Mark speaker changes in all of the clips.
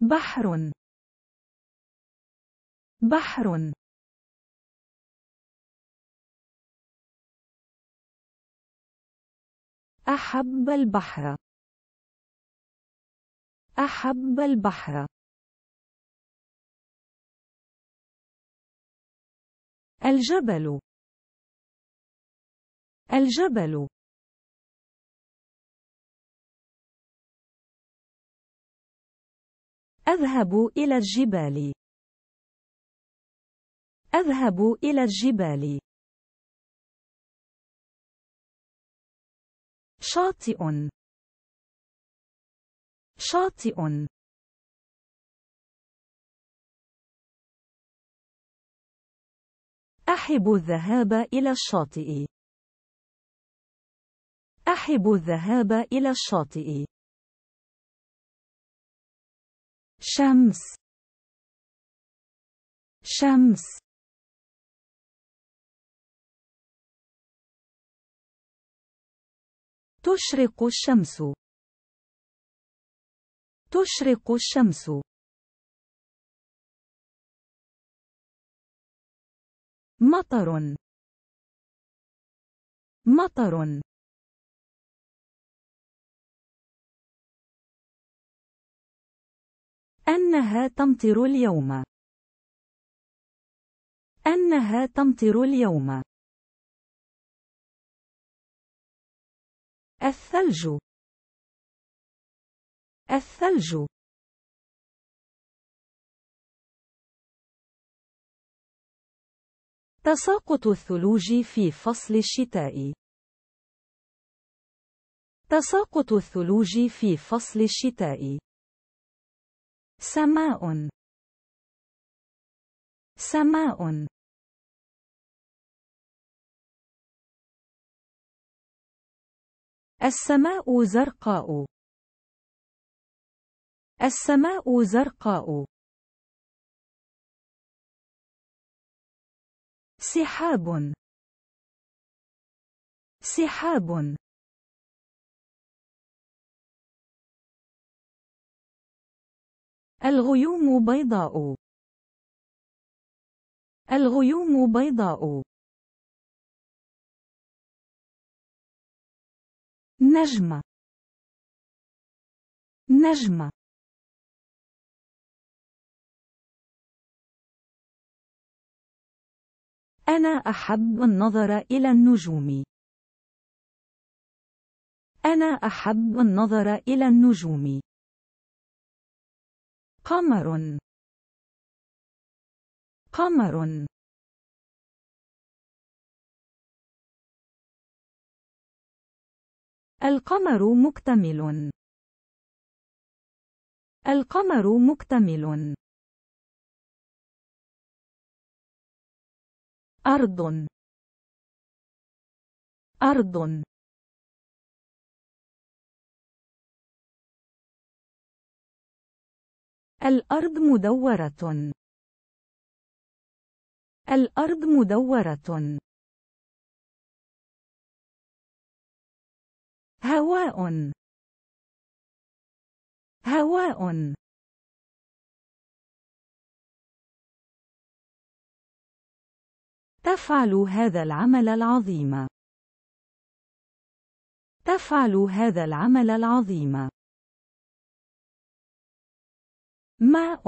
Speaker 1: بحر بحر أحب البحر أحب البحر الجبل الجبل أذهب إلى الجبال. أذهب إلى الجبال. شاطئ شاطئ أحب الذهاب إلى الشاطئ أحب الذهاب إلى الشاطئ شمس شمس تشرق الشمس تشرق الشمس مطر مطر أنها تمطر اليوم. أنها تمطر اليوم. الثلج الثلج تساقط الثلوج في فصل الشتاء تساقط الثلوج في فصل الشتاء سماء سماء السماء زرقاء السماء زرقاء سحاب سحاب الغيوم بيضاء الغيوم بيضاء نجمة نجمة أنا أحب النظر إلى النجوم أنا أحب النظر إلى النجوم قمر قمر القمر مكتمل القمر مكتمل أرض أرض الأرض مدورة الأرض مدورة هواء هواء تفعل هذا العمل العظيم تفعل هذا العمل العظيم ماء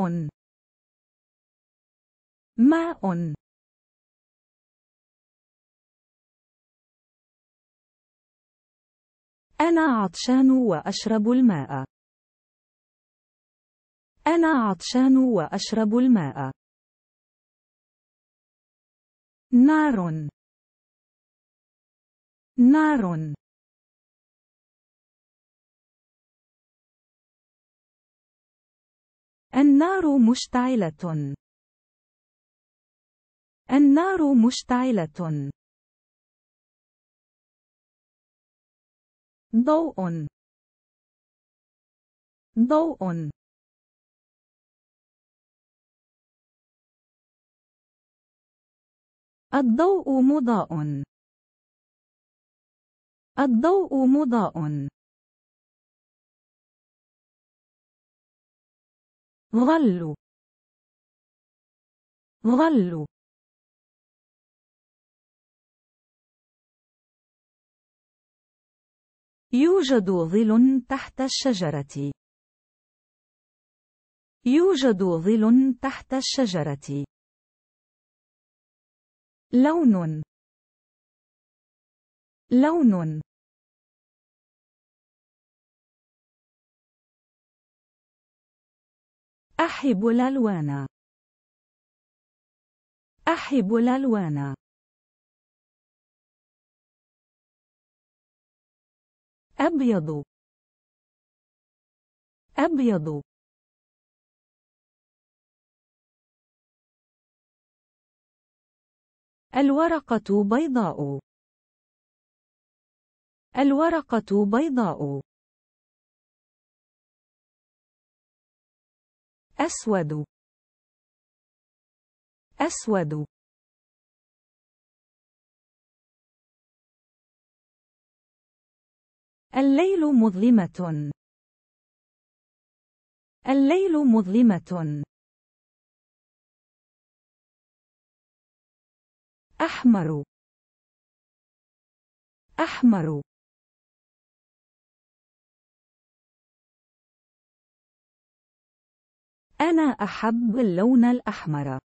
Speaker 1: ماء أنا عطشان وأشرب الماء. أنا عطشان وأشرب الماء. نار نار النار مشتعلة. النار مشتعلة. ضوء. ضوء. الضوء مضاء. الضوء مضاء. ظل ظل يوجد ظل تحت الشجرة يوجد ظل تحت الشجرة لون لون أحب الألوان أحب الألوان أبيض أبيض الورقة بيضاء الورقة بيضاء أسود أسود الليل مظلمة الليل مظلمة أحمر أحمر أنا أحب اللون الأحمر.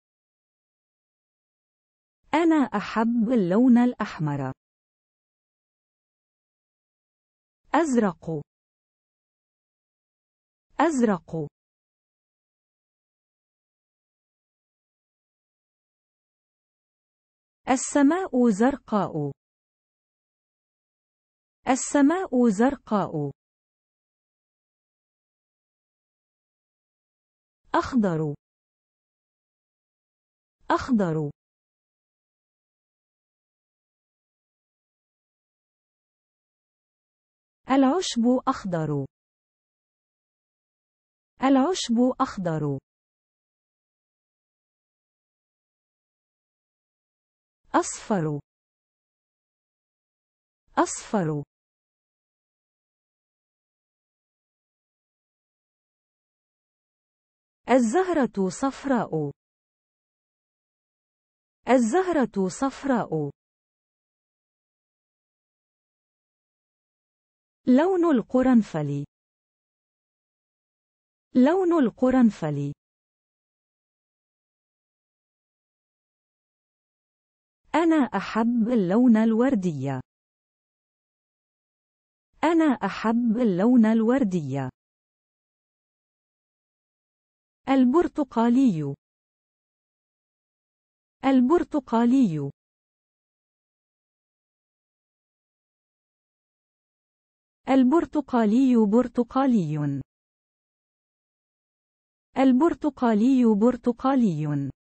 Speaker 1: أنا أحب اللون الأحمر. أزرق أزرق السماء زرقاء السماء زرقاء أخضر أخضر العشب أخضر العشب أخضر أصفر أصفر الزهرة صفراء الزهرة صفراء لون القرنفل لون القرنفل أنا أحب اللون الوردي أنا أحب اللون الوردي البرتقالي البرتقالي البرتقالي برتقالي البرتقالي برتقالي